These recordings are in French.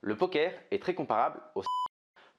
Le poker est très comparable au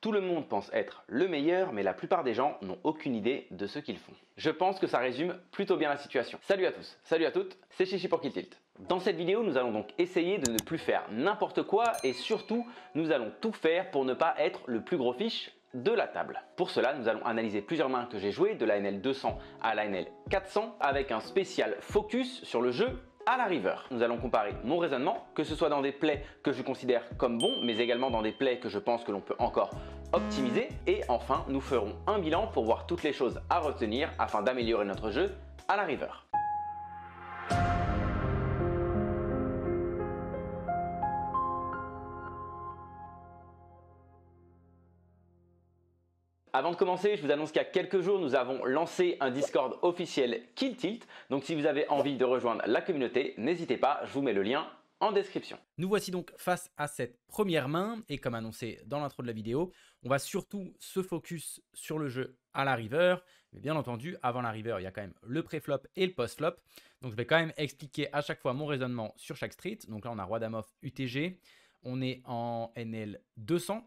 tout le monde pense être le meilleur, mais la plupart des gens n'ont aucune idée de ce qu'ils font. Je pense que ça résume plutôt bien la situation. Salut à tous, salut à toutes, c'est Chichi pour Tilt. Dans cette vidéo, nous allons donc essayer de ne plus faire n'importe quoi et surtout, nous allons tout faire pour ne pas être le plus gros fiche de la table. Pour cela, nous allons analyser plusieurs mains que j'ai jouées, de la NL 200 à la NL 400, avec un spécial focus sur le jeu à la river. Nous allons comparer mon raisonnement, que ce soit dans des plays que je considère comme bons, mais également dans des plays que je pense que l'on peut encore optimiser. Et enfin, nous ferons un bilan pour voir toutes les choses à retenir afin d'améliorer notre jeu à la river. Avant de commencer, je vous annonce qu'il y a quelques jours, nous avons lancé un Discord officiel Kill Tilt. Donc si vous avez envie de rejoindre la communauté, n'hésitez pas, je vous mets le lien en description. Nous voici donc face à cette première main et comme annoncé dans l'intro de la vidéo, on va surtout se focus sur le jeu à la river, mais bien entendu avant la river il y a quand même le pré-flop et le post-flop, donc je vais quand même expliquer à chaque fois mon raisonnement sur chaque street, donc là on a Roi off UTG, on est en NL 200,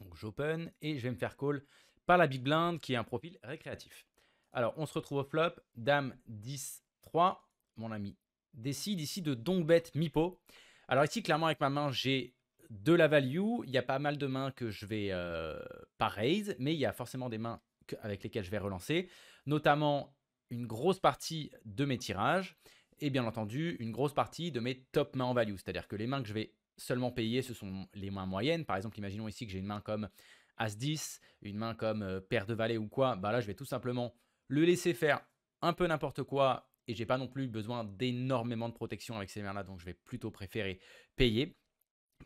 donc j'open et je vais me faire call par la big blind qui est un profil récréatif. Alors on se retrouve au flop, dame 10 3, mon ami décide ici de donk bet mipo. Alors ici clairement avec ma main j'ai de la value, il y a pas mal de mains que je vais euh, pas raise, mais il y a forcément des mains avec lesquelles je vais relancer, notamment une grosse partie de mes tirages et bien entendu une grosse partie de mes top mains en value, c'est-à-dire que les mains que je vais seulement payer, ce sont les mains moyennes. Par exemple, imaginons ici que j'ai une main comme As-10, une main comme euh, Paire de Valet ou quoi. Bah là, je vais tout simplement le laisser faire un peu n'importe quoi et j'ai pas non plus besoin d'énormément de protection avec ces mains-là, donc je vais plutôt préférer payer.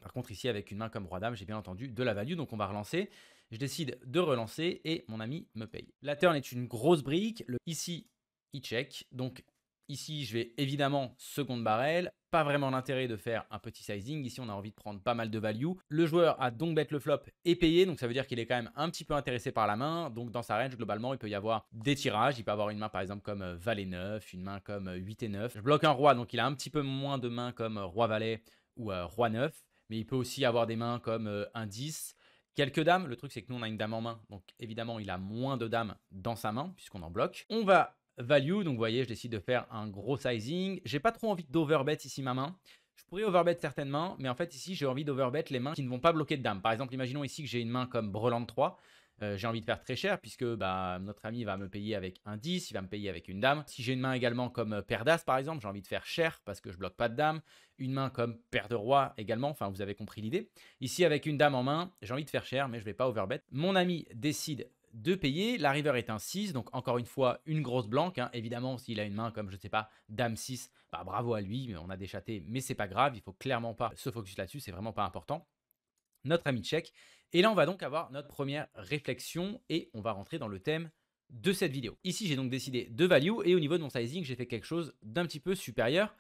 Par contre, ici, avec une main comme Roi-Dame, j'ai bien entendu de la value, donc on va relancer. Je décide de relancer et mon ami me paye. La turn est une grosse brique. Le ici, il check. Donc Ici, je vais évidemment seconde barrel. Pas vraiment l'intérêt de faire un petit sizing. Ici, on a envie de prendre pas mal de value. Le joueur a donc bet le flop et payé. Donc, ça veut dire qu'il est quand même un petit peu intéressé par la main. Donc, dans sa range, globalement, il peut y avoir des tirages. Il peut avoir une main, par exemple, comme euh, valet 9, une main comme 8 euh, et 9. Je bloque un roi. Donc, il a un petit peu moins de mains comme euh, roi valet ou roi 9. Mais il peut aussi avoir des mains comme un 10. Quelques dames, le truc c'est que nous on a une dame en main, donc évidemment il a moins de dames dans sa main puisqu'on en bloque. On va value. Donc, vous voyez, je décide de faire un gros sizing. J'ai pas trop envie d'overbet ici ma main. Je pourrais overbet certainement mais en fait, ici, j'ai envie d'overbet les mains qui ne vont pas bloquer de dame. Par exemple, imaginons ici que j'ai une main comme Breland 3. Euh, j'ai envie de faire très cher puisque bah, notre ami va me payer avec un 10, il va me payer avec une dame. Si j'ai une main également comme euh, père d'as par exemple, j'ai envie de faire cher parce que je bloque pas de dame. Une main comme paire de roi également, enfin vous avez compris l'idée. Ici avec une dame en main, j'ai envie de faire cher mais je vais pas overbet. Mon ami décide de payer. La river est un 6, donc encore une fois, une grosse blanque. Hein. Évidemment, s'il a une main comme, je ne sais pas, dame 6, bah, bravo à lui, on a déchaté mais c'est pas grave, il faut clairement pas se focus là-dessus, c'est vraiment pas important. Notre ami check Et là, on va donc avoir notre première réflexion et on va rentrer dans le thème de cette vidéo. Ici, j'ai donc décidé de value et au niveau de mon sizing, j'ai fait quelque chose d'un petit peu supérieur.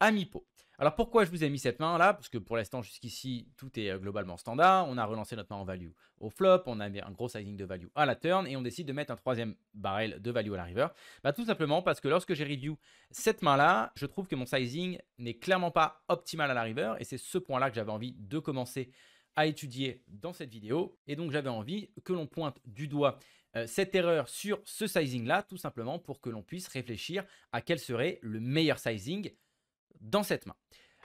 Amipo. Alors pourquoi je vous ai mis cette main là Parce que pour l'instant jusqu'ici tout est euh, globalement standard. On a relancé notre main en value au flop, on a mis un gros sizing de value à la turn et on décide de mettre un troisième barrel de value à la river. Bah, tout simplement parce que lorsque j'ai review cette main là, je trouve que mon sizing n'est clairement pas optimal à la river et c'est ce point là que j'avais envie de commencer à étudier dans cette vidéo. Et donc j'avais envie que l'on pointe du doigt euh, cette erreur sur ce sizing là tout simplement pour que l'on puisse réfléchir à quel serait le meilleur sizing dans cette main.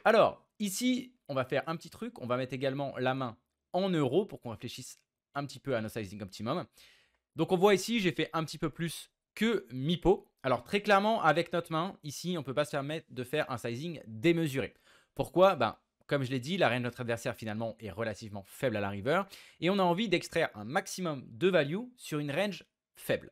Alors, ici, on va faire un petit truc. On va mettre également la main en euros pour qu'on réfléchisse un petit peu à nos sizing optimum. Donc, on voit ici, j'ai fait un petit peu plus que MIPO. Alors, très clairement, avec notre main, ici, on ne peut pas se permettre de faire un sizing démesuré. Pourquoi ben, Comme je l'ai dit, la reine de notre adversaire, finalement, est relativement faible à la river. Et on a envie d'extraire un maximum de value sur une range faible.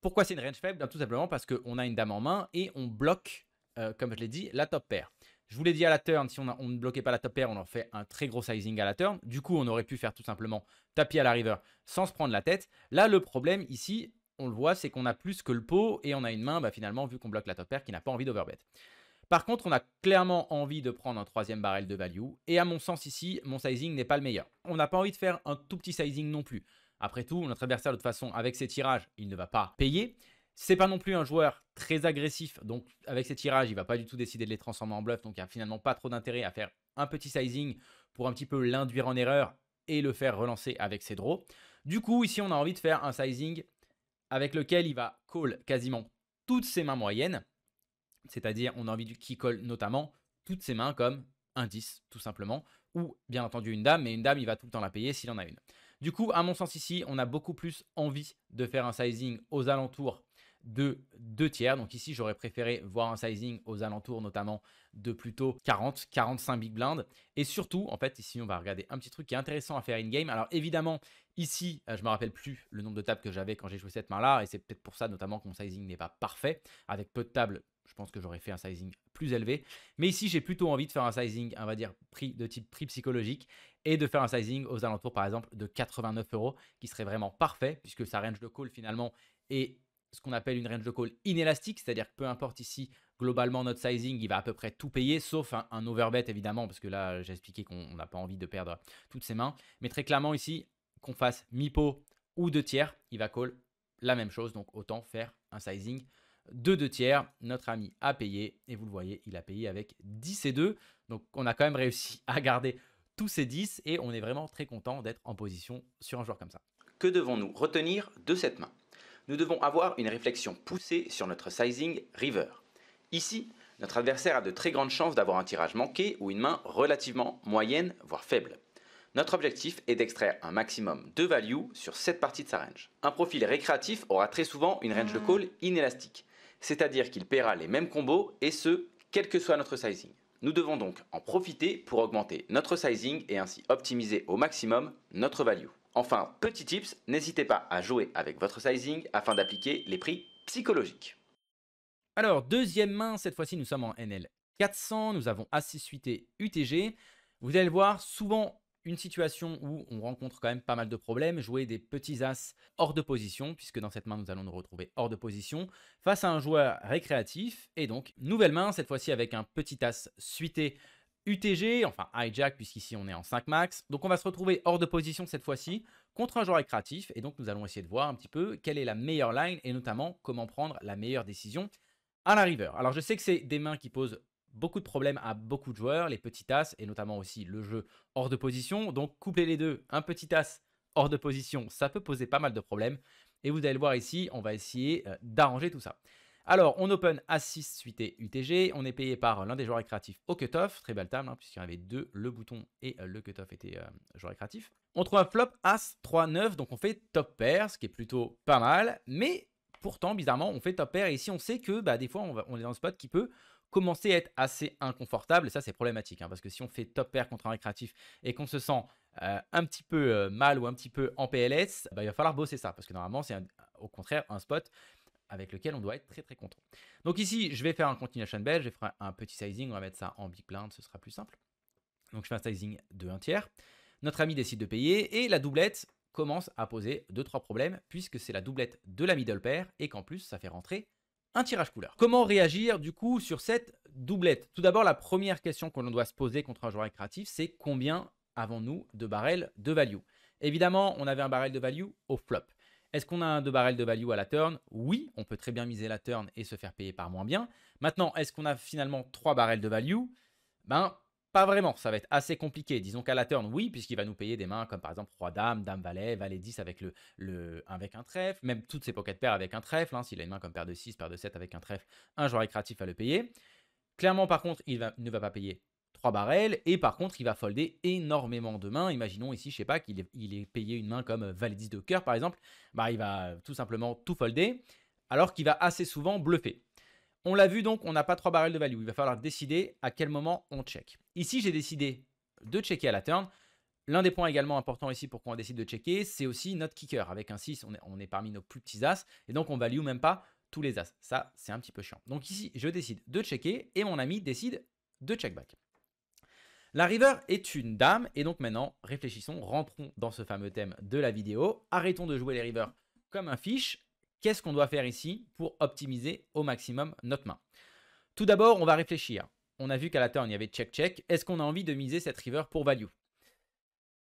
Pourquoi c'est une range faible ben, Tout simplement parce qu'on a une dame en main et on bloque euh, comme je l'ai dit, la top pair. Je vous l'ai dit à la turn, si on, ne bloquait pas la top pair, on en fait un très gros sizing à la turn. Du coup, on aurait pu faire tout simplement tapis à la river sans se prendre la tête. Là, le problème ici, on le voit, c'est qu'on a plus que le pot et on a une main, bah, finalement, vu qu'on bloque la top pair, qui n'a pas envie d'overbet. Par contre, on a clairement envie de prendre un troisième barrel de value. Et à mon sens ici, mon sizing n'est pas le meilleur. On n'a pas envie de faire un tout petit sizing non plus. Après tout, notre adversaire, de toute façon, avec ses tirages, il ne va pas payer. C'est pas non plus un joueur très agressif, donc avec ses tirages, il va pas du tout décider de les transformer en bluff, donc il n'y a finalement pas trop d'intérêt à faire un petit sizing pour un petit peu l'induire en erreur et le faire relancer avec ses draws. Du coup, ici, on a envie de faire un sizing avec lequel il va call quasiment toutes ses mains moyennes, c'est-à-dire on a envie qu'il colle notamment toutes ses mains comme un 10, tout simplement, ou bien entendu une dame, mais une dame, il va tout le temps la payer s'il en a une. Du coup, à mon sens ici, on a beaucoup plus envie de faire un sizing aux alentours de 2 tiers. Donc ici, j'aurais préféré voir un sizing aux alentours notamment de plutôt 40, 45 big blind. Et surtout, en fait, ici, on va regarder un petit truc qui est intéressant à faire in-game. Alors évidemment, ici, euh, je me rappelle plus le nombre de tables que j'avais quand j'ai joué cette main-là. Et c'est peut-être pour ça notamment que mon sizing n'est pas parfait. Avec peu de tables, je pense que j'aurais fait un sizing plus élevé. Mais ici, j'ai plutôt envie de faire un sizing, on va dire, prix de type prix psychologique et de faire un sizing aux alentours, par exemple, de 89 euros, qui serait vraiment parfait puisque sa range de call finalement est ce qu'on appelle une range de call inélastique, c'est-à-dire que peu importe ici, globalement, notre sizing, il va à peu près tout payer, sauf un, overbet évidemment, parce que là, j'ai expliqué qu'on n'a pas envie de perdre toutes ses mains. Mais très clairement ici, qu'on fasse mi-pot ou deux tiers, il va call la même chose, donc autant faire un sizing de deux tiers. Notre ami a payé, et vous le voyez, il a payé avec 10 et 2. Donc on a quand même réussi à garder tous ces 10, et on est vraiment très content d'être en position sur un joueur comme ça. Que devons-nous retenir de cette main nous devons avoir une réflexion poussée sur notre sizing river. Ici, notre adversaire a de très grandes chances d'avoir un tirage manqué ou une main relativement moyenne, voire faible. Notre objectif est d'extraire un maximum de value sur cette partie de sa range. Un profil récréatif aura très souvent une range de ah. call inélastique, c'est-à-dire qu'il paiera les mêmes combos et ce, quel que soit notre sizing. Nous devons donc en profiter pour augmenter notre sizing et ainsi optimiser au maximum notre value. Enfin, petit tips, n'hésitez pas à jouer avec votre sizing afin d'appliquer les prix psychologiques. Alors, deuxième main, cette fois-ci nous sommes en NL400, nous avons Assis suité UTG. Vous allez voir, souvent une situation où on rencontre quand même pas mal de problèmes, jouer des petits as hors de position, puisque dans cette main nous allons nous retrouver hors de position, face à un joueur récréatif, et donc nouvelle main, cette fois-ci avec un petit as suité UTG, enfin hijack, puisqu'ici on est en 5 max. Donc on va se retrouver hors de position cette fois-ci contre un joueur créatif. Et donc nous allons essayer de voir un petit peu quelle est la meilleure line et notamment comment prendre la meilleure décision à la river. Alors je sais que c'est des mains qui posent beaucoup de problèmes à beaucoup de joueurs, les petits As et notamment aussi le jeu hors de position. Donc couplez les deux, un petit As hors de position, ça peut poser pas mal de problèmes. Et vous allez le voir ici, on va essayer euh, d'arranger tout ça. Alors, on open A6 suité UTG. On est payé par l'un des joueurs récréatifs au cutoff. Très belle table, hein, puisqu'il y en avait deux, le bouton et euh, le cutoff était euh, joueur récréatif. On trouve un flop As 3-9, donc on fait top pair, ce qui est plutôt pas mal. Mais pourtant, bizarrement, on fait top pair. Et ici, on sait que bah, des fois, on, est dans un spot qui peut commencer à être assez inconfortable. ça, c'est problématique, hein, parce que si on fait top pair contre un récréatif et qu'on se sent euh, un petit peu euh, mal ou un petit peu en PLS, bah, il va falloir bosser ça, parce que normalement, c'est au contraire un spot avec lequel on doit être très très content. Donc ici, je vais faire un continuation belge, je vais faire un petit sizing, on va mettre ça en big blind, ce sera plus simple. Donc je fais un sizing de 1 tiers. Notre ami décide de payer et la doublette commence à poser 2-3 problèmes puisque c'est la doublette de la middle pair et qu'en plus ça fait rentrer un tirage couleur. Comment réagir du coup sur cette doublette Tout d'abord, la première question que l'on doit se poser contre un joueur récréatif, c'est combien avons-nous de barrel de value Évidemment, on avait un barrel de value au flop. Est-ce qu'on a un deux barrels de value à la turn Oui, on peut très bien miser la turn et se faire payer par moins bien. Maintenant, est-ce qu'on a finalement trois barrels de value Ben, pas vraiment, ça va être assez compliqué. Disons qu'à la turn, oui, puisqu'il va nous payer des mains comme par exemple Roi-Dame, Dame-Valet, Valet-10 avec, le, avec un trèfle, même toutes ses de paires avec un trèfle. Hein. S'il a une main comme paire de 6, paire de 7 avec un trèfle, un joueur récréatif va le payer. Clairement, par contre, il ne va pas payer 3 barrels, et par contre, il va folder énormément de mains. Imaginons ici, je sais pas, qu'il est, payé une main comme euh, valet 10 de cœur, par exemple, bah, il va euh, tout simplement tout folder, alors qu'il va assez souvent bluffer. On l'a vu donc, on n'a pas trois barrels de value. Il va falloir décider à quel moment on check. Ici, j'ai décidé de checker à la turn. L'un des points également importants ici pour qu'on décide de checker, c'est aussi notre kicker. Avec un 6, on est, on est, parmi nos plus petits as, et donc on value même pas tous les as. Ça, c'est un petit peu chiant. Donc ici, je décide de checker, et mon ami décide de check back. La river est une dame, et donc maintenant, réfléchissons, rentrons dans ce fameux thème de la vidéo. Arrêtons de jouer les rivers comme un fiche. Qu'est-ce qu'on doit faire ici pour optimiser au maximum notre main Tout d'abord, on va réfléchir. On a vu qu'à la turn, il y avait check-check. Est-ce qu'on a envie de miser cette river pour value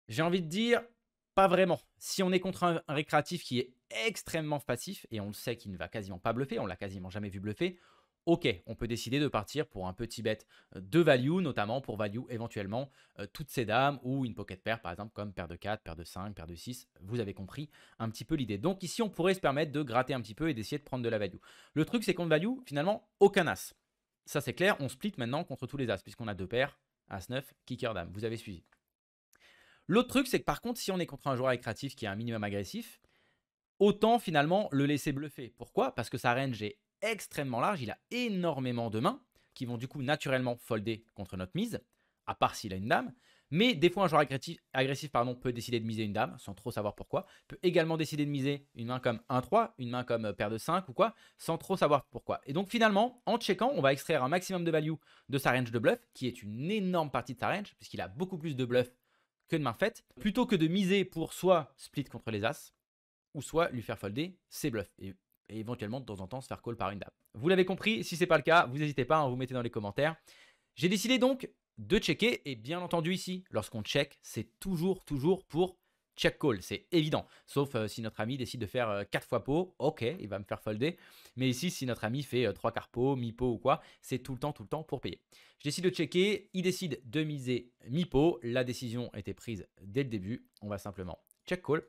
J'ai envie de dire, pas vraiment. Si on est contre un récréatif qui est extrêmement passif, et on le sait qu'il ne va quasiment pas bluffer, on l'a quasiment jamais vu bluffer, ok, on peut décider de partir pour un petit bet euh, de value, notamment pour value éventuellement euh, toutes ces dames ou une pocket pair, par exemple, comme paire de 4, paire de 5, paire de 6. Vous avez compris un petit peu l'idée. Donc ici, on pourrait se permettre de gratter un petit peu et d'essayer de prendre de la value. Le truc, c'est qu'on value finalement aucun as. Ça, c'est clair, on split maintenant contre tous les as, puisqu'on a deux paires, as 9, kicker dame. Vous avez suivi. L'autre truc, c'est que par contre, si on est contre un joueur récréatif qui est un minimum agressif, autant finalement le laisser bluffer. Pourquoi Parce que sa range est extrêmement large, il a énormément de mains qui vont du coup naturellement folder contre notre mise, à part s'il a une dame. Mais des fois, un joueur agressif, agressif pardon, peut décider de miser une dame sans trop savoir pourquoi. Peut également décider de miser une main comme 1-3, une main comme euh, paire de 5 ou quoi, sans trop savoir pourquoi. Et donc finalement, en checkant, on va extraire un maximum de value de sa range de bluff, qui est une énorme partie de sa range, puisqu'il a beaucoup plus de bluff que de main faite, plutôt que de miser pour soit split contre les as, ou soit lui faire folder ses bluffs et éventuellement de temps en temps se faire call par une dame. Vous l'avez compris, si ce n'est pas le cas, vous n'hésitez pas, à hein, vous mettez dans les commentaires. J'ai décidé donc de checker et bien entendu ici, lorsqu'on check, c'est toujours, toujours pour check call, c'est évident. Sauf euh, si notre ami décide de faire euh, quatre 4 fois pot, ok, il va me faire folder. Mais ici, si notre ami fait euh, trois 3 quarts pot, mi-pot ou quoi, c'est tout le temps, tout le temps pour payer. Je décide de checker, il décide de miser mi-pot. La décision était prise dès le début. On va simplement check call.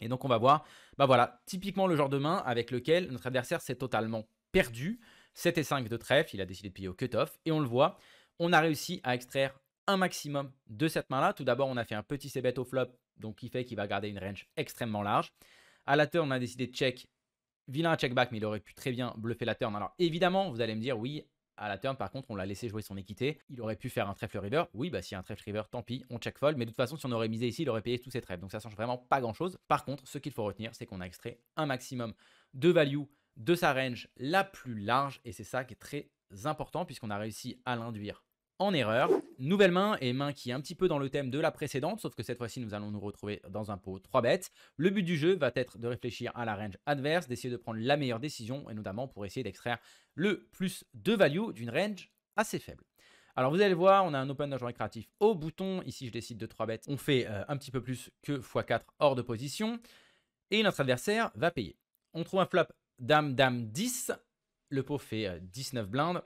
Et donc on va voir, bah voilà, typiquement le genre de main avec lequel notre adversaire s'est totalement perdu. 7 et 5 de trèfle, il a décidé de payer au cut-off, et on le voit, on a réussi à extraire un maximum de cette main-là. Tout d'abord, on a fait un petit c-bet au flop, donc qui fait qu'il va garder une range extrêmement large. À la turn, on a décidé de check, vilain check back, mais il aurait pu très bien bluffer la turn. Alors évidemment, vous allez me dire, oui, à la turn, par contre, on l'a laissé jouer son équité. Il aurait pu faire un trèfle river. Oui, bah si un trèfle river, tant pis, on check fold. Mais de toute façon, si on aurait misé ici, il aurait payé tous ses trèfles. Donc ça change vraiment pas grand chose. Par contre, ce qu'il faut retenir, c'est qu'on a extrait un maximum de value de sa range la plus large. Et c'est ça qui est très important puisqu'on a réussi à l'induire en erreur. Nouvelle main et main qui est un petit peu dans le thème de la précédente, sauf que cette fois-ci, nous allons nous retrouver dans un pot 3 bêtes. Le but du jeu va être de réfléchir à la range adverse, d'essayer de prendre la meilleure décision et notamment pour essayer d'extraire le plus de value d'une range assez faible. Alors vous allez voir, on a un open d'argent récréatif au bouton. Ici, je décide de 3 bêtes. On fait euh, un petit peu plus que x4 hors de position. Et notre adversaire va payer. On trouve un flop dame, dame, 10. Le pot fait 19 euh, blindes.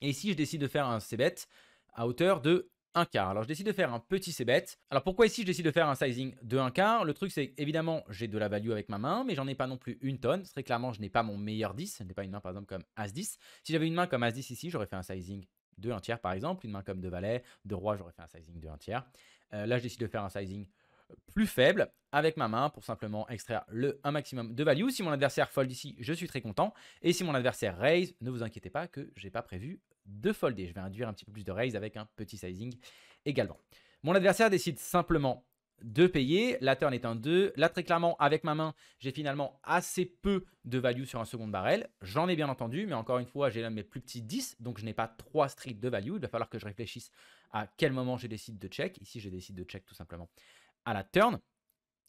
Et ici, je décide de faire un c-bet à hauteur de 1 quart. Alors, je décide de faire un petit c-bet. Alors, pourquoi ici, je décide de faire un sizing de 1 quart Le truc, c'est évidemment, j'ai de la value avec ma main, mais j'en ai pas non plus une tonne. serait clairement, je n'ai pas mon meilleur 10. Je n'ai pas une main, par exemple, comme As-10. Si j'avais une main comme As-10 ici, j'aurais fait un sizing de 1 tiers, par exemple. Une main comme de valet, de roi, j'aurais fait un sizing de 1 tiers. Euh, là, je décide de faire un sizing plus faible avec ma main pour simplement extraire le, un maximum de value. Si mon adversaire fold ici, je suis très content. Et si mon adversaire raise, ne vous inquiétez pas que je n'ai pas prévu de folder. Je vais induire un petit peu plus de raise avec un petit sizing également. Mon adversaire décide simplement de payer. La turn est un 2. Là, très clairement, avec ma main, j'ai finalement assez peu de value sur un second barrel. J'en ai bien entendu, mais encore une fois, j'ai là mes plus petits 10, donc je n'ai pas 3 streets de value. Il va falloir que je réfléchisse à quel moment je décide de check. Ici, je décide de check tout simplement à la turn.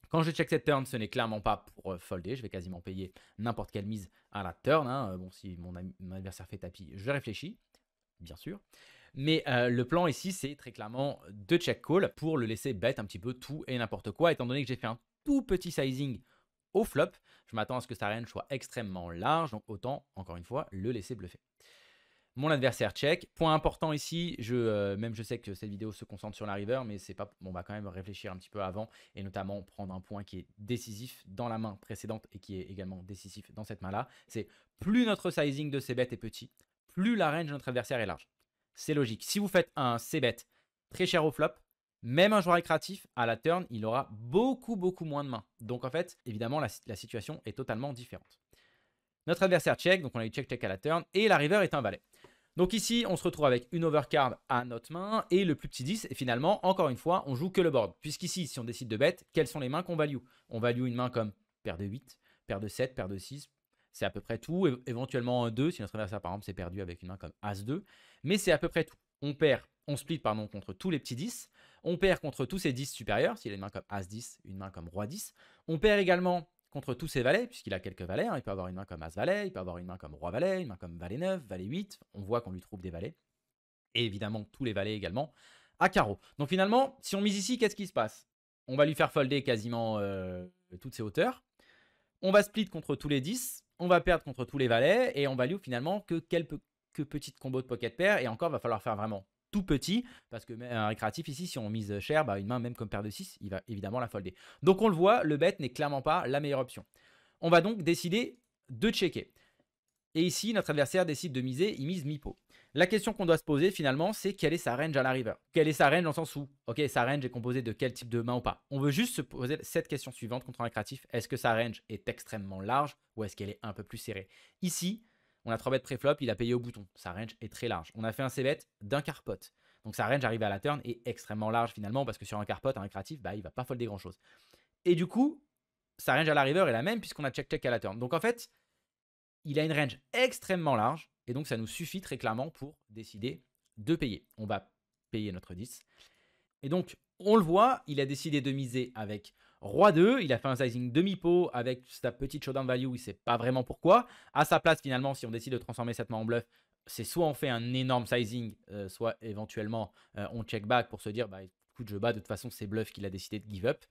Quand je check cette turn, ce n'est clairement pas pour euh, folder. Je vais quasiment payer n'importe quelle mise à la turn. Hein. Euh, bon, si mon, adversaire fait tapis, je réfléchis, bien sûr. Mais euh, le plan ici, c'est très clairement de check call pour le laisser bête un petit peu tout et n'importe quoi. Étant donné que j'ai fait un tout petit sizing au flop, je m'attends à ce que sa range soit extrêmement large. Donc autant, encore une fois, le laisser bluffer mon adversaire check, Point important ici, euh, même je sais que cette vidéo se concentre sur la river, mais c'est pas, on va quand même réfléchir un petit peu avant et notamment prendre un point qui est décisif dans la main précédente et qui est également décisif dans cette main-là. C'est plus notre sizing de ces bêtes est petit, plus la range de notre adversaire est large. C'est logique. Si vous faites un c-bet très cher au flop, même un joueur récréatif, à la turn, il aura beaucoup, beaucoup moins de mains. Donc en fait, évidemment, la, situation est totalement différente. Notre adversaire check, donc on a eu check check à la turn, et la river est un valet. Donc ici, on se retrouve avec une overcard à notre main et le plus petit 10. Et finalement, encore une fois, on joue que le board. Puisqu'ici, si on décide de bête, quelles sont les mains qu'on value On value une main comme paire de 8, paire de 7, paire de 6. C'est à peu près tout. éventuellement un 2, si notre adversaire, par exemple, s'est perdu avec une main comme As 2. Mais c'est à peu près tout. On perd, on split pardon, contre tous les petits 10. On perd contre tous ces 10 supérieurs, s'il si a une main comme As 10, une main comme Roi 10. On perd également contre tous ses valets, puisqu'il a quelques valets. Hein. Il peut avoir une main comme As-Valet, il peut avoir une main comme Roi-Valet, une main comme Valet-9, Valet-8. On voit qu'on lui trouve des valets. Et évidemment, tous les valets également à carreau. Donc finalement, si on mise ici, qu'est-ce qui se passe On va lui faire folder quasiment euh, toutes ses hauteurs. On va split contre tous les 10. On va perdre contre tous les valets. Et on va lui finalement que quelques petites combos de pocket pair. Et encore, va falloir faire vraiment tout petit, parce que un récréatif ici, si on mise cher, bah, une main même comme paire de 6, il va évidemment la folder. Donc on le voit, le bet n'est clairement pas la meilleure option. On va donc décider de checker. Et ici, notre adversaire décide de miser, il mise mi-pot. La question qu'on doit se poser finalement, c'est quelle est sa range à la river Quelle est sa range dans le sens où, ok, sa range est composée de quel type de main ou pas On veut juste se poser cette question suivante contre un récréatif. Est-ce que sa range est extrêmement large ou est-ce qu'elle est un peu plus serrée Ici, on a 3 bêtes préflop, il a payé au bouton. Sa range est très large. On a fait un c-bet d'un carpot. Donc sa range arrivée à la turn est extrêmement large finalement parce que sur un carpot, un créatif, bah, il va pas folder grand chose. Et du coup, sa range à la river est la même puisqu'on a check-check à la turn. Donc en fait, il a une range extrêmement large et donc ça nous suffit très clairement pour décider de payer. On va payer notre 10. Et donc, on le voit, il a décidé de miser avec Roi 2, e, il a fait un sizing demi-pot avec sa petite showdown value, il sait pas vraiment pourquoi. À sa place, finalement, si on décide de transformer cette main en bluff, c'est soit on fait un énorme sizing, euh, soit éventuellement euh, on check back pour se dire, bah écoute, je bats, de toute façon, c'est bluff qu'il a décidé de give up.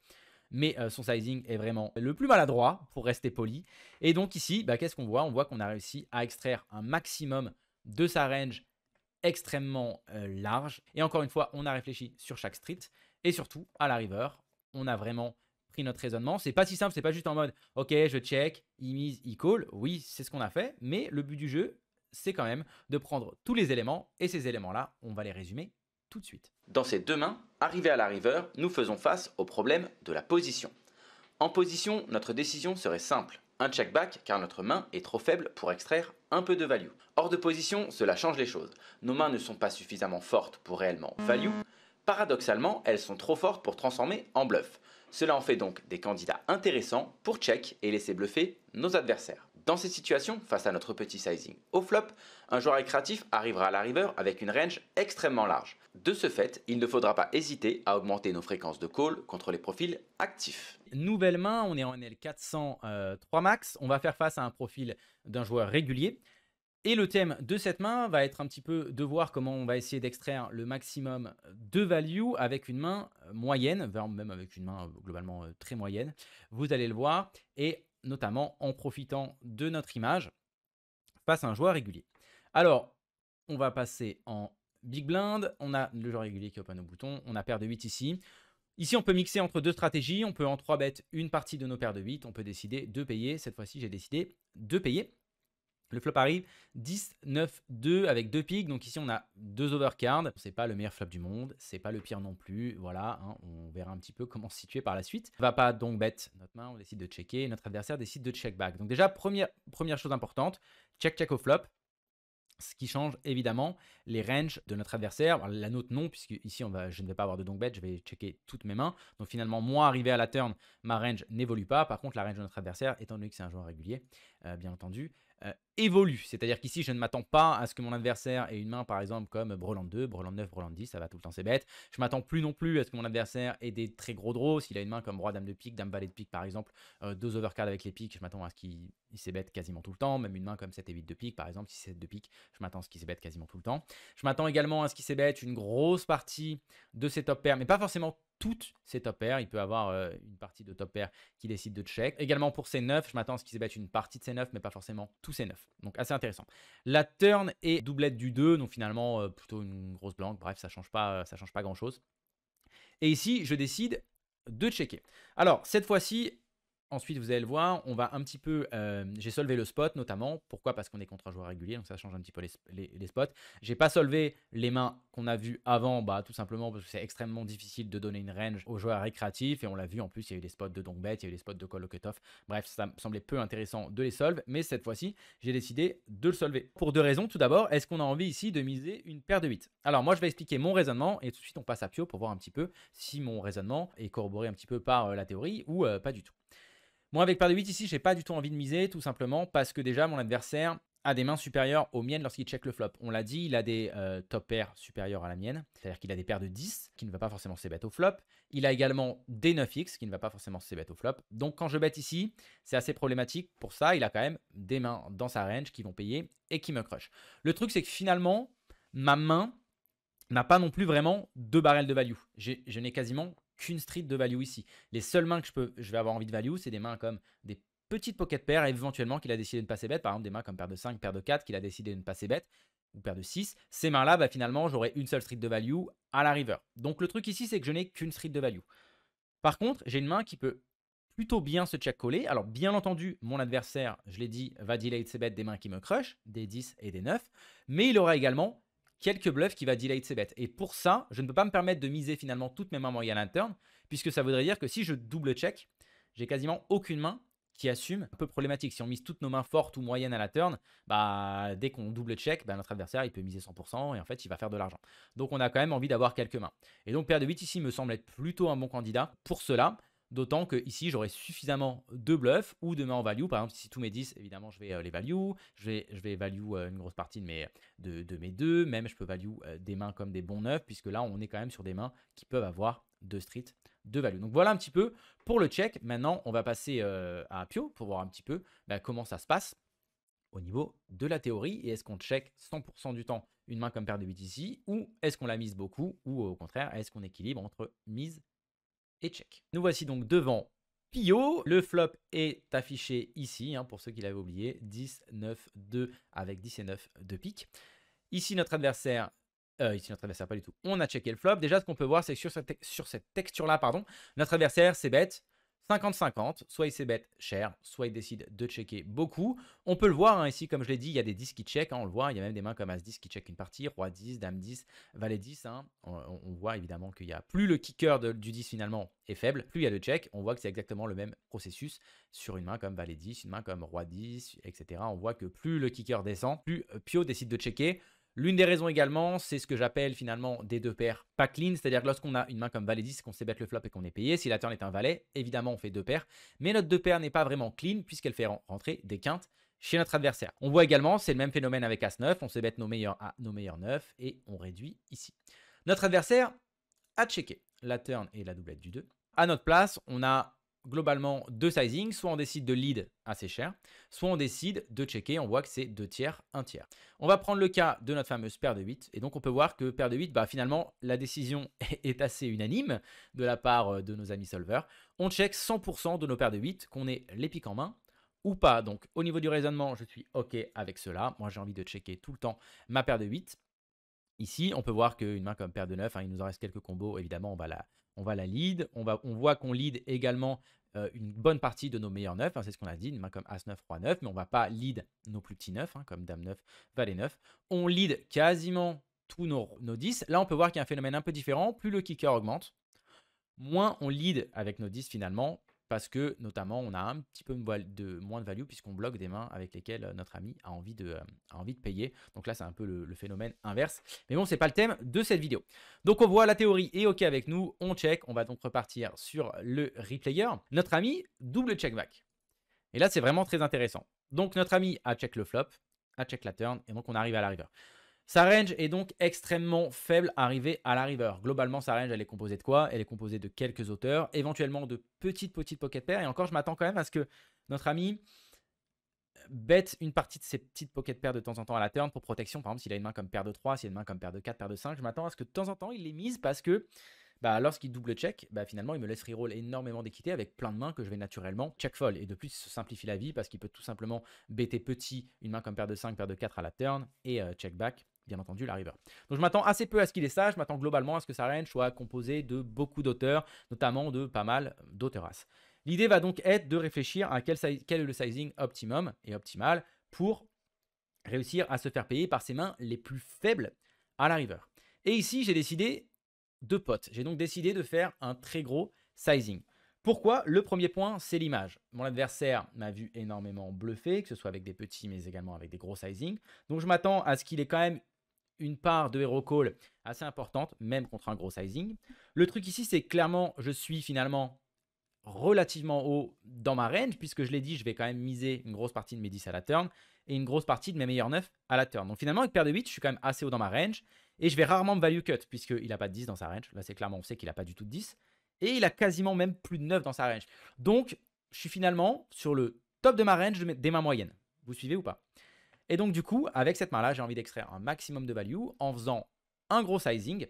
Mais euh, son sizing est vraiment le plus maladroit, pour rester poli. Et donc ici, bah, qu'est-ce qu'on voit On voit qu'on a réussi à extraire un maximum de sa range extrêmement large. Et encore une fois, on a réfléchi sur chaque street. Et surtout, à la river, on a vraiment notre raisonnement. C'est pas si simple, c'est pas juste en mode OK, je check, il mise, il call. Oui, c'est ce qu'on a fait, mais le but du jeu, c'est quand même de prendre tous les éléments et ces éléments-là, on va les résumer tout de suite. Dans ces deux mains, arrivés à la river, nous faisons face au problème de la position. En position, notre décision serait simple. Un check back car notre main est trop faible pour extraire un peu de value. Hors de position, cela change les choses. Nos mains ne sont pas suffisamment fortes pour réellement value. Paradoxalement, elles sont trop fortes pour transformer en bluff. Cela en fait donc des candidats intéressants pour check et laisser bluffer nos adversaires. Dans ces situations, face à notre petit sizing au flop, un joueur récréatif arrivera à la river avec une range extrêmement large. De ce fait, il ne faudra pas hésiter à augmenter nos fréquences de call contre les profils actifs. Nouvelle main, on est en NL 403 max, on va faire face à un profil d'un joueur régulier et le thème de cette main va être un petit peu de voir comment on va essayer d'extraire le maximum de value avec une main euh, moyenne, même avec une main euh, globalement euh, très moyenne. Vous allez le voir, et notamment en profitant de notre image face à un joueur régulier. Alors, on va passer en big blind. On a le joueur régulier qui open au bouton. On a paire de 8 ici. Ici, on peut mixer entre deux stratégies. On peut en 3 bêtes une partie de nos paires de 8. On peut décider de payer. Cette fois-ci, j'ai décidé de payer. Le flop arrive 10, 9, 2 avec deux piques. Donc ici, on a deux overcards. C'est pas le meilleur flop du monde. C'est pas le pire non plus. Voilà, hein, on verra un petit peu comment se situer par la suite. On va pas donc bet notre main. On décide de checker. Notre adversaire décide de check back. Donc déjà, première, première chose importante, check check au flop. Ce qui change évidemment les ranges de notre adversaire. La nôtre non, puisque ici on va, je ne vais pas avoir de donk bet, je vais checker toutes mes mains. Donc finalement, moi arrivé à la turn, ma range n'évolue pas. Par contre, la range de notre adversaire, étant donné que c'est un joueur régulier, euh, bien entendu, euh, évolue. C'est-à-dire qu'ici, je ne m'attends pas à ce que mon adversaire ait une main, par exemple, comme Breland 2, Breland 9, Breland 10, ça va tout le temps, c'est bête. Je m'attends plus non plus à ce que mon adversaire ait des très gros draws. S'il a une main comme Roi, Dame de pique, Dame Valet de pique, par exemple, euh, deux overcards avec les piques, je m'attends à ce qu'il bête quasiment tout le temps. Même une main comme 7 et 8 de pique, par exemple, si c'est 7 de pique, je m'attends à ce qu'il bête quasiment tout le temps. Je m'attends également à ce qu'il bête une grosse partie de ses top pairs, mais pas forcément toutes ses top pairs. Il peut avoir euh, une partie de top pair qui décide de check. Également pour ses 9, je m'attends à ce qu'il se battu une partie de ses 9, mais pas forcément tous ces 9. Donc assez intéressant. La turn est doublette du 2, donc finalement euh, plutôt une grosse blanque. Bref, ça change pas, euh, ça change pas grand chose. Et ici, je décide de checker. Alors, cette fois-ci, Ensuite, vous allez le voir, on va un petit peu. Euh, j'ai solvé le spot notamment. Pourquoi Parce qu'on est contre un joueur régulier, donc ça change un petit peu les, les, spots. J'ai pas solvé les mains qu'on a vues avant, bah, tout simplement parce que c'est extrêmement difficile de donner une range aux joueurs récréatifs. Et on l'a vu, en plus, il y a eu des spots de donkbet, il y a eu des spots de Call of Bref, ça me semblait peu intéressant de les solver, mais cette fois-ci, j'ai décidé de le solver. Pour deux raisons. Tout d'abord, est-ce qu'on a envie ici de miser une paire de 8 Alors, moi, je vais expliquer mon raisonnement et tout de suite, on passe à Pio pour voir un petit peu si mon raisonnement est corroboré un petit peu par euh, la théorie ou euh, pas du tout. Moi, avec paire de 8 ici, j'ai pas du tout envie de miser, tout simplement parce que déjà, mon adversaire a des mains supérieures aux miennes lorsqu'il check le flop. On l'a dit, il a des euh, top pairs supérieures à la mienne, c'est-à-dire qu'il a des paires de 10 qui ne va pas forcément se bet au flop. Il a également des 9x qui ne va pas forcément se bet au flop. Donc quand je bet ici, c'est assez problématique. Pour ça, il a quand même des mains dans sa range qui vont payer et qui me crush. Le truc, c'est que finalement, ma main n'a pas non plus vraiment de barrel de value. Je n'ai quasiment qu'une street de value ici. Les seules mains que je, peux, je vais avoir envie de value, c'est des mains comme des petites pocket paires éventuellement qu'il a décidé de ne passer bête. Par exemple, des mains comme paire de 5, paire de 4 qu'il a décidé de ne passer bête ou paire de 6. Ces mains-là, bah, finalement, j'aurai une seule street de value à la river. Donc le truc ici, c'est que je n'ai qu'une street de value. Par contre, j'ai une main qui peut plutôt bien se check coller. Alors bien entendu, mon adversaire, je l'ai dit, va delay ses bêtes des mains qui me crush, des 10 et des 9, mais il aura également quelques bluffs qui va delay ses bêtes. Et pour ça, je ne peux pas me permettre de miser finalement toutes mes mains moyennes la turn. puisque ça voudrait dire que si je double check, j'ai quasiment aucune main qui assume un peu problématique. Si on mise toutes nos mains fortes ou moyennes à la turn, bah, dès qu'on double check, bah, notre adversaire il peut miser 100% et en fait il va faire de l'argent. Donc on a quand même envie d'avoir quelques mains. Et donc paire de 8 ici me semble être plutôt un bon candidat pour cela. D'autant que ici, j'aurai suffisamment de bluffs ou de mains en value. Par exemple, si tous mes 10, évidemment, je vais euh, les value. Je vais, value euh, une grosse partie de mes, de, mes deux. Même, je peux value euh, des mains comme des bons neufs, puisque là, on est quand même sur des mains qui peuvent avoir deux streets de value. Donc voilà un petit peu pour le check. Maintenant, on va passer à Pio pour voir un petit peu bah, comment ça se passe au niveau de la théorie. Et est-ce qu'on check 100% du temps une main comme paire de ici ou est-ce qu'on la mise beaucoup ou au contraire, est-ce qu'on équilibre entre mise et Nous voici donc devant Pio. Le flop est affiché ici, hein, pour ceux qui l'avaient oublié, 10, 9, 2 avec 10 et 9 de pique. Ici, notre adversaire, euh, ici notre adversaire, pas du tout, on a checké le flop. Déjà, ce qu'on peut voir, c'est que sur cette, sur cette texture-là, pardon, notre adversaire, c'est bête. 50-50, soit il bête, cher, soit il décide de checker beaucoup. On peut le voir hein, ici, comme je l'ai dit, il y a des 10 qui check, hein, on le voit, il y a même des mains comme As-10 qui check une partie, Roi 10, Dame 10, Valet 10. On, voit évidemment qu'il y a plus le kicker du 10 finalement est faible, plus il y a de check, on voit que c'est exactement le même processus sur une main comme Valet 10, une main comme Roi 10, etc. On voit que plus le kicker descend, plus Pio décide de checker, L'une des raisons également, c'est ce que j'appelle finalement des deux paires pas clean, c'est-à-dire que lorsqu'on a une main comme valet 10, c'est qu'on sait bête le flop et qu'on est payé. Si la turn est un valet, évidemment, on fait deux paires. Mais notre deux paires n'est pas vraiment clean puisqu'elle fait rentrer des quintes chez notre adversaire. On voit également, c'est le même phénomène avec As9, on sait bête nos meilleurs A, nos meilleurs 9 et on réduit ici. Notre adversaire a checké la turn et la doublette du 2. À notre place, on a globalement deux sizing, soit on décide de lead assez cher, soit on décide de checker, on voit que c'est 2 tiers, un tiers. On va prendre le cas de notre fameuse paire de 8, et donc on peut voir que paire de 8, bah, finalement, la décision est assez unanime de la part euh, de nos amis solvers. On check 100% de nos paires de 8, qu'on ait les piques en main, ou pas. Donc au niveau du raisonnement, je suis OK avec cela. Moi, j'ai envie de checker tout le temps ma paire de 8. Ici, on peut voir qu'une main comme paire de 9, hein, il nous en reste quelques combos, évidemment, on va la, on va la lead, on, voit qu'on lead également euh, une bonne partie de nos meilleurs neufs, hein, c'est ce qu'on a dit, une comme As-9, Roi-9, mais on ne va pas lead nos plus petits neufs, hein, comme Dame-9, Valet-9. On lead quasiment tous nos, nos 10. Là, on peut voir qu'il y a un phénomène un peu différent. Plus le kicker augmente, moins on lead avec nos 10 finalement, parce que notamment on a un petit peu de moins de value puisqu'on bloque des mains avec lesquelles euh, notre ami euh, a envie de, payer. Donc là c'est un peu le, phénomène inverse. Mais bon c'est pas le thème de cette vidéo. Donc on voit la théorie est ok avec nous, on check, on va donc repartir sur le replayer. Notre ami double check back. Et là c'est vraiment très intéressant. Donc notre ami a check le flop, a check la turn et donc on arrive à la river. Sa range est donc extrêmement faible arrivée à la river. Globalement, sa range, elle est composée de quoi Elle est composée de quelques auteurs, éventuellement de petites, petites pocket pairs. Et encore, je m'attends quand même à ce que notre ami bête une partie de ses petites pocket pairs de temps en temps à la turn pour protection. Par exemple, s'il a une main comme paire de 3, s'il a une main comme paire de 4, paire de 5, je m'attends à ce que de temps en temps, il les mise parce que bah, lorsqu'il double check, bah, finalement, il me laisse reroll énormément d'équité avec plein de mains que je vais naturellement check fold. Et de plus, il se simplifie la vie parce qu'il peut tout simplement bêter petit une main comme paire de 5, paire de 4 à la turn et euh, check back bien entendu la river. Donc je m'attends assez peu à ce qu'il est ça, je m'attends globalement à ce que sa range soit composée de beaucoup d'auteurs, notamment de pas mal as. L'idée va donc être de réfléchir à quel, est le sizing optimum et optimal pour réussir à se faire payer par ses mains les plus faibles à la river. Et ici, j'ai décidé de potes. J'ai donc décidé de faire un très gros sizing. Pourquoi Le premier point, c'est l'image. Mon adversaire m'a vu énormément bluffé, que ce soit avec des petits mais également avec des gros sizing. Donc je m'attends à ce qu'il est quand même une part de hero call assez importante, même contre un gros sizing. Le truc ici, c'est clairement, je suis finalement relativement haut dans ma range, puisque je l'ai dit, je vais quand même miser une grosse partie de mes 10 à la turn et une grosse partie de mes meilleurs 9 à la turn. Donc finalement, avec paire de 8, je suis quand même assez haut dans ma range et je vais rarement me value cut, puisqu'il n'a pas de 10 dans sa range. Là, c'est clairement, on sait qu'il n'a pas du tout de 10 et il a quasiment même plus de 9 dans sa range. Donc, je suis finalement sur le top de ma range des mains moyennes. Vous suivez ou pas et donc, du coup, avec cette main-là, j'ai envie d'extraire un maximum de value en faisant un gros sizing,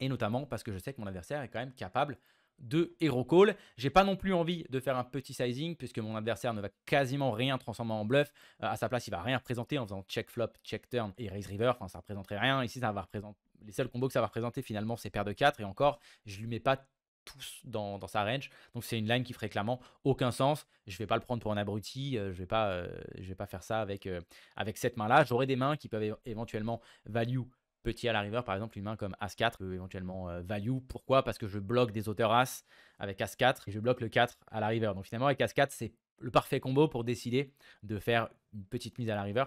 et notamment parce que je sais que mon adversaire est quand même capable de hero call. J'ai pas non plus envie de faire un petit sizing puisque mon adversaire ne va quasiment rien transformer en bluff. A euh, à sa place, il va rien représenter en faisant check flop, check turn et raise river. Enfin, ça représenterait rien. Ici, ça va représenter les seuls combos que ça va représenter finalement, c'est paire de 4 et encore, je lui mets pas tous dans, sa range. Donc c'est une line qui ferait clairement aucun sens. Je vais pas le prendre pour un abruti. Euh, je vais pas, euh, je vais pas faire ça avec euh, avec cette main-là. J'aurai des mains qui peuvent éventuellement value petit à la river, par exemple, une main comme As4 peut éventuellement value. Pourquoi Parce que je bloque des auteurs As avec As4 et je bloque le 4 à la river. Donc finalement, avec As4, c'est le parfait combo pour décider de faire une petite mise à la river.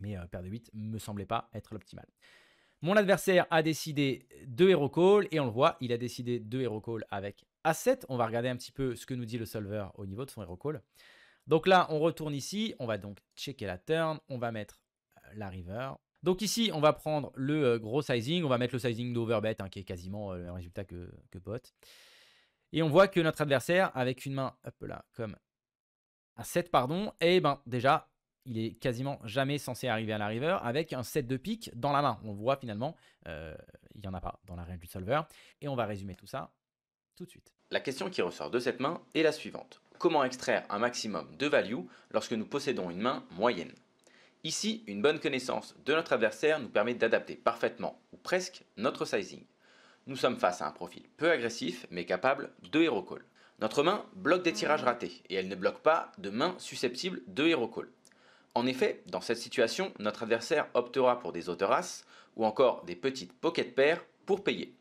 Mais paire de 8 me semblait pas être l'optimal. Mon adversaire a décidé de Hero Call et on le voit, il a décidé de Hero Call avec A7. On va regarder un petit peu ce que nous dit le solver au niveau de son Hero Call. Donc là, on retourne ici, on va donc checker la turn, on va mettre euh, la river. Donc ici, on va prendre le euh, gros sizing, on va mettre le sizing d'overbet hein, qui est quasiment euh, le résultat que, que Et on voit que notre adversaire, avec une main, hop là, comme a 7, pardon, et ben déjà, il est quasiment jamais censé arriver à la river avec un set de pique dans la main. On voit finalement, euh, il n'y en a pas dans la range du solver. Et on va résumer tout ça tout de suite. La question qui ressort de cette main est la suivante. Comment extraire un maximum de value lorsque nous possédons une main moyenne Ici, une bonne connaissance de notre adversaire nous permet d'adapter parfaitement, ou presque, notre sizing. Nous sommes face à un profil peu agressif, mais capable de hero call. Notre main bloque des tirages ratés, et elle ne bloque pas de mains susceptibles de hero call. En effet, dans cette situation, notre adversaire optera pour des As ou encore des petites pocket paires pour payer,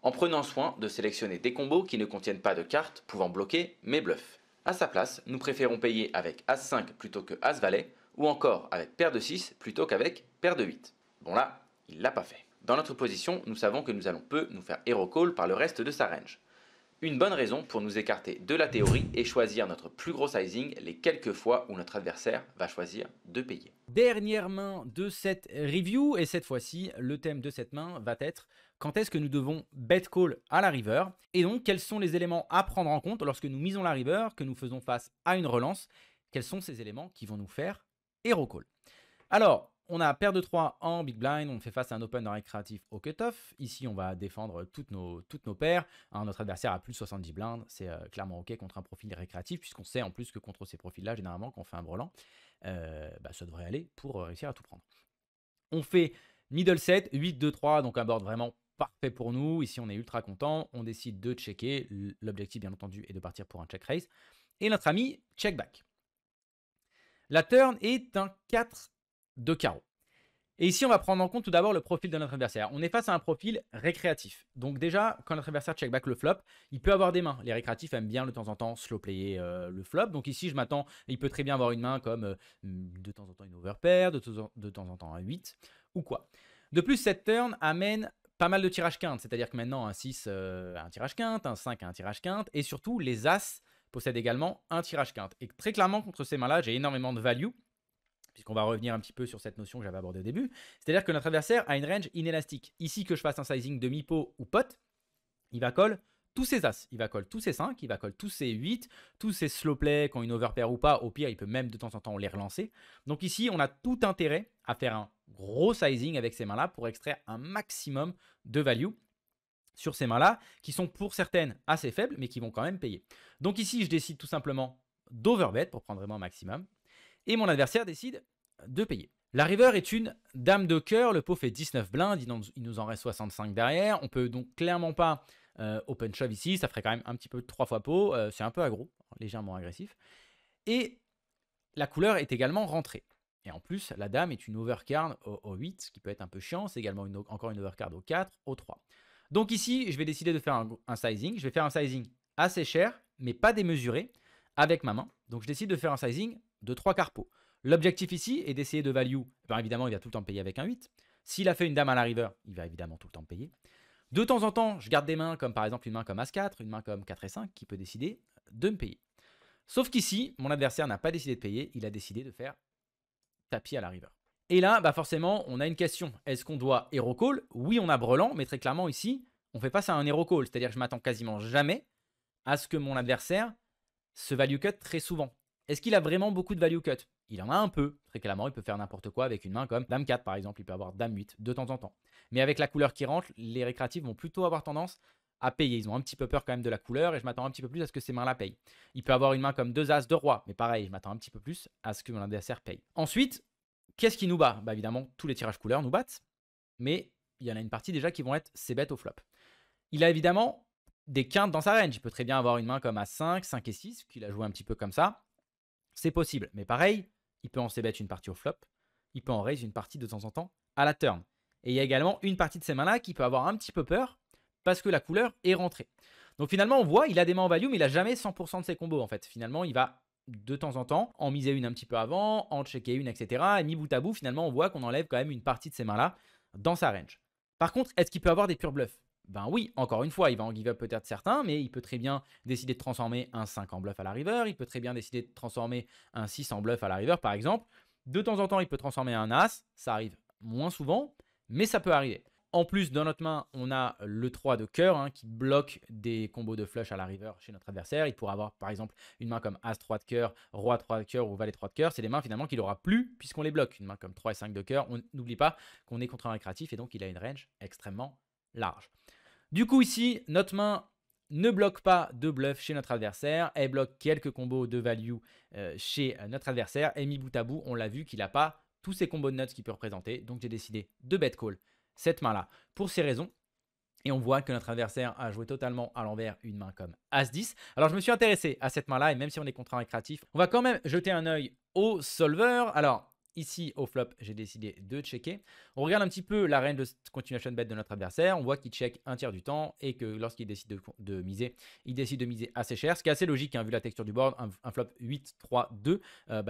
en prenant soin de sélectionner des combos qui ne contiennent pas de cartes pouvant bloquer mes bluffs. A sa place, nous préférons payer avec As5 plutôt que As-Valet ou encore avec paire de 6 plutôt qu'avec paire de 8. Bon là, il l'a pas fait. Dans notre position, nous savons que nous allons peu nous faire hero call par le reste de sa range. Une bonne raison pour nous écarter de la théorie et choisir notre plus gros sizing les quelques fois où notre adversaire va choisir de payer. Dernière main de cette review, et cette fois-ci, le thème de cette main va être quand est-ce que nous devons bet call à la river, et donc quels sont les éléments à prendre en compte lorsque nous misons la river, que nous faisons face à une relance, quels sont ces éléments qui vont nous faire hero call. Alors, on a paire de 3 en big blind, on fait face à un open récréatif au cutoff. Ici, on va défendre toutes nos, toutes nos paires. Hein, notre adversaire a plus de 70 blindes, c'est euh, clairement OK contre un profil récréatif, puisqu'on sait en plus que contre ces profils-là, généralement, quand on fait un brelan, euh, bah, ça devrait aller pour euh, réussir à tout prendre. On fait middle set, 8, 2, 3, donc un board vraiment parfait pour nous. Ici, on est ultra content, on décide de checker. L'objectif, bien entendu, est de partir pour un check raise. Et notre ami, check back. La turn est un 4 de carreaux. Et ici, on va prendre en compte tout d'abord le profil de notre adversaire. On est face à un profil récréatif. Donc déjà, quand notre adversaire check back le flop, il peut avoir des mains. Les récréatifs aiment bien de temps en temps slow player euh, le flop. Donc ici, je m'attends, il peut très bien avoir une main comme euh, hmm, de temps en temps une overpair, de, temps en temps un 8 ou quoi. De plus, cette turn amène pas mal de tirages quintes. C'est-à-dire que maintenant, un 6 euh, a un tirage quinte, un 5 a un tirage quinte. Et surtout, les As possèdent également un tirage quinte. Et très clairement, contre ces mains-là, j'ai énormément de value puisqu'on va revenir un petit peu sur cette notion que j'avais abordée au début, c'est-à-dire que notre adversaire a une range inélastique. Ici, que je fasse un sizing demi-pot ou pot, il va coller tous ses As, il va coller tous ses 5, il va coller tous ses 8, tous ses slow play quand une overpair ou pas, au pire il peut même de temps en temps les relancer. Donc ici on a tout intérêt à faire un gros sizing avec ces mains-là pour extraire un maximum de value sur ces mains-là, qui sont pour certaines assez faibles, mais qui vont quand même payer. Donc ici je décide tout simplement d'overbet pour prendre vraiment un maximum et mon adversaire décide de payer. La river est une dame de cœur, le pot fait 19 blindes, il nous en reste 65 derrière, on peut donc clairement pas euh, open shove ici, ça ferait quand même un petit peu 3 fois pot, euh, c'est un peu aggro, légèrement agressif. Et la couleur est également rentrée. Et en plus, la dame est une overcard au, 8, ce qui peut être un peu chiant, c'est également encore une overcard au 4, au 3. Donc ici, je vais décider de faire un sizing, je vais faire un sizing assez cher, mais pas démesuré, avec ma main. Donc je décide de faire un sizing de 3 carpos. L'objectif ici est d'essayer de value. évidemment, il va tout le temps payer avec un 8. S'il a fait une dame à la river, il va évidemment tout le temps payer. De temps en temps, je garde des mains comme par exemple une main comme As4, une main comme 4 et 5 qui peut décider de me payer. Sauf qu'ici, mon adversaire n'a pas décidé de payer, il a décidé de faire tapis à la river. Et là, bah forcément, on a une question. Est-ce qu'on doit hero call Oui, on a brelan, mais très clairement ici, on fait pas ça à un hero call. C'est-à-dire que je m'attends quasiment jamais à ce que mon adversaire se value cut très souvent. Est-ce qu'il a vraiment beaucoup de value cut Il en a un peu, très clairement, il peut faire n'importe quoi avec une main comme Dame 4 par exemple, il peut avoir Dame 8 de temps en temps. Mais avec la couleur qui rentre, les récréatifs vont plutôt avoir tendance à payer. Ils ont un petit peu peur quand même de la couleur et je m'attends un petit peu plus à ce que ces mains là payent. Il peut avoir une main comme deux As, deux Rois, mais pareil, je m'attends un petit peu plus à ce que mon adversaire paye. Ensuite, qu'est-ce qui nous bat bah, évidemment, tous les tirages couleurs nous battent, mais il y en a une partie déjà qui vont être ses bêtes au flop. Il a évidemment des quintes dans sa range. Il peut très bien avoir une main comme A5, 5 et 6, qu'il a joué un petit peu comme ça. C'est possible. Mais pareil, il peut en c une partie au flop. Il peut en raise une partie de temps en temps à la turn. Et il y a également une partie de ces mains-là qui peut avoir un petit peu peur parce que la couleur est rentrée. Donc finalement, on voit, il a des mains en value, mais il a jamais 100% de ses combos en fait. Finalement, il va de temps en temps en miser une un petit peu avant, en checker une, etc. Et mis bout à bout, finalement, on voit qu'on enlève quand même une partie de ses mains-là dans sa range. Par contre, est-ce qu'il peut avoir des purs bluffs ben oui, encore une fois, il va en give up peut-être certains, mais il peut très bien décider de transformer un 5 en bluff à la river, il peut très bien décider de transformer un 6 en bluff à la river, par exemple. De temps en temps, il peut transformer un as, ça arrive moins souvent, mais ça peut arriver. En plus, dans notre main, on a le 3 de cœur hein, qui bloque des combos de flush à la river chez notre adversaire. Il pourra avoir par exemple une main comme As 3 de cœur, Roi 3 de cœur ou Valet 3 de cœur. C'est des mains finalement qu'il n'aura plus puisqu'on les bloque. Une main comme 3 et 5 de cœur. On n'oublie pas qu'on est contre un récréatif et donc il a une range extrêmement large. Du coup, ici, notre main ne bloque pas de bluff chez notre adversaire. Elle bloque quelques combos de value euh, chez euh, notre adversaire. Et mis bout à bout, on l'a vu qu'il n'a pas tous ces combos de nuts qu'il peut représenter. Donc j'ai décidé de bet call cette main-là. Pour ces raisons, et on voit que notre adversaire a joué totalement à l'envers une main comme As-10. Alors je me suis intéressé à cette main-là et même si on est contre un récréatif, on va quand même jeter un œil au solver. Alors Ici, au flop, j'ai décidé de checker. On regarde un petit peu la reine de continuation bet de notre adversaire. On voit qu'il check un tiers du temps et que lorsqu'il décide de, miser, il décide de miser assez cher. Ce qui est assez logique, hein, vu la texture du board, un, flop 8, 3, 2.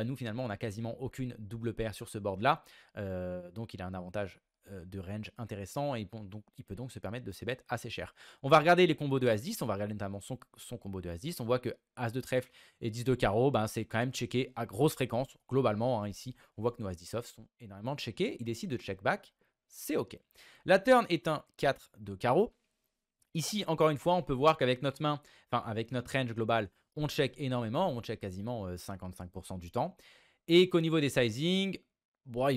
nous, finalement, on n'a quasiment aucune double paire sur ce board-là. Euh, donc, il a un avantage euh, de range intéressant et donc, il peut donc se permettre de ses bêtes assez cher. On va regarder les combos de As-10, on va regarder notamment son, combo de As-10, on voit que As de trèfle et 10 de carreau, ben, c'est quand même checké à grosse fréquence, globalement, hein, ici, on voit que nos As-10 off sont énormément checkés, il décide de check back, c'est ok. La turn est un 4 de carreau, Ici, encore une fois, on peut voir qu'avec notre main, enfin avec notre range global, on check énormément, on check quasiment 55% euh, du temps. Et qu'au niveau des sizing,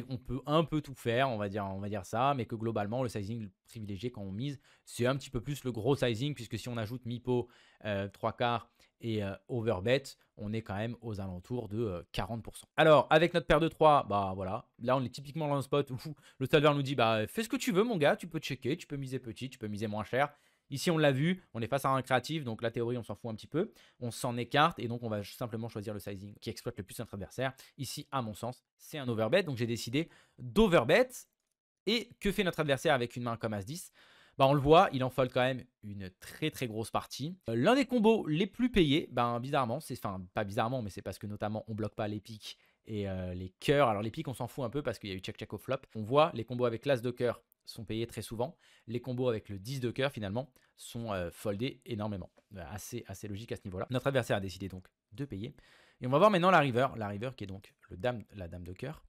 on peut un peu tout faire, on va dire, on va dire ça, mais que globalement, le sizing privilégié quand on mise, c'est un petit peu plus le gros sizing, puisque si on ajoute MIPO, euh, trois 3 quarts et euh, overbet, on est quand même aux alentours de 40%. Euh, Alors, avec notre paire de 3, bah voilà, là on est typiquement dans le spot où le solver nous dit, bah fais ce que tu veux mon gars, tu peux checker, tu peux miser petit, tu peux miser moins cher, Ici, on l'a vu, on est face à un créatif, donc la théorie, on s'en fout un petit peu. On s'en écarte et donc on va simplement choisir le sizing qui exploite le plus notre adversaire. Ici, à mon sens, c'est un overbet, donc j'ai décidé d'overbet. Et que fait notre adversaire avec une main comme As-10 bah, on le voit, il en folle quand même une très très grosse partie. Euh, l'un des combos les plus payés, ben, bizarrement, c'est enfin pas bizarrement, mais c'est parce que notamment on bloque pas les piques et euh, les cœurs. Alors les piques, on s'en fout un peu parce qu'il y a eu check check au flop. On voit les combos avec l'as de cœur sont payés très souvent. Les combos avec le 10 de cœur finalement sont euh, foldés énormément. Euh, assez, assez logique à ce niveau-là. Notre adversaire a décidé donc de payer. Et on va voir maintenant la river, la river qui est donc le dame, la dame de cœur.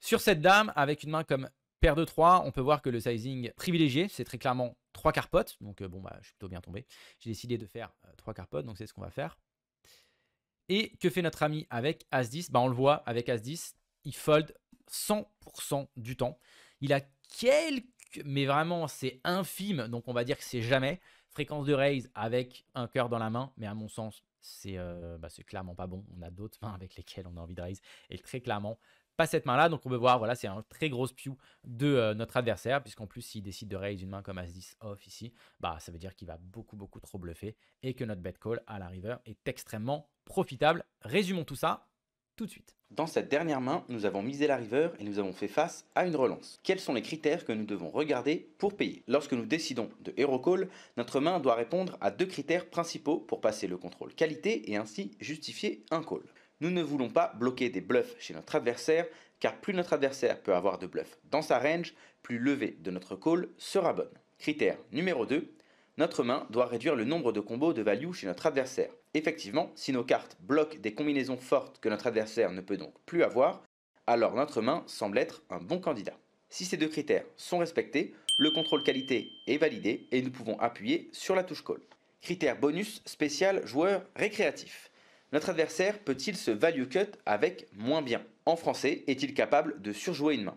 Sur cette dame, avec une main comme paire de 3, on peut voir que le sizing privilégié, c'est très clairement 3 carpotes. Donc bon, bah, je suis plutôt bien tombé. J'ai décidé de faire 3 carpotes, donc c'est ce qu'on va faire. Et que fait notre ami avec As-10 bah, On le voit, avec As-10, il fold 100% du temps. Il a quelques... Mais vraiment, c'est infime, donc on va dire que c'est jamais. Fréquence de raise avec un cœur dans la main, mais à mon sens, c'est euh, bah, clairement pas bon. On a d'autres mains avec lesquelles on a envie de raise. Et très clairement, pas cette main-là. Donc on peut voir, voilà, c'est un très gros spew de euh, notre adversaire, puisqu'en plus, s'il décide de raise une main comme As-10 off ici, bah ça veut dire qu'il va beaucoup, beaucoup trop bluffer et que notre bet call à la river est extrêmement profitable. Résumons tout ça tout de suite. Dans cette dernière main, nous avons misé la river et nous avons fait face à une relance. Quels sont les critères que nous devons regarder pour payer Lorsque nous décidons de hero call, notre main doit répondre à deux critères principaux pour passer le contrôle qualité et ainsi justifier un call. Nous ne voulons pas bloquer des bluffs chez notre adversaire, car plus notre adversaire peut avoir de bluffs dans sa range, plus levé de notre call sera bonne. Critère numéro 2, notre main doit réduire le nombre de combos de value chez notre adversaire. Effectivement, si nos cartes bloquent des combinaisons fortes que notre adversaire ne peut donc plus avoir, alors notre main semble être un bon candidat. Si ces deux critères sont respectés, le contrôle qualité est validé et nous pouvons appuyer sur la touche call. Critère bonus spécial joueur récréatif. Notre adversaire peut-il se value cut avec moins bien En français, est-il capable de surjouer une main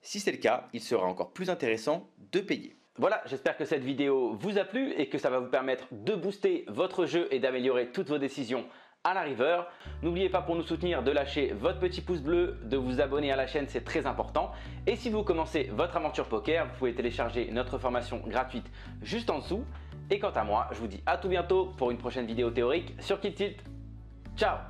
Si c'est le cas, il sera encore plus intéressant de payer. Voilà, j'espère que cette vidéo vous a plu et que ça va vous permettre de booster votre jeu et d'améliorer toutes vos décisions à la river. N'oubliez pas pour nous soutenir de lâcher votre petit pouce bleu, de vous abonner à la chaîne, c'est très important. Et si vous commencez votre aventure poker, vous pouvez télécharger notre formation gratuite juste en dessous. Et quant à moi, je vous dis à tout bientôt pour une prochaine vidéo théorique sur Tilt. Chao.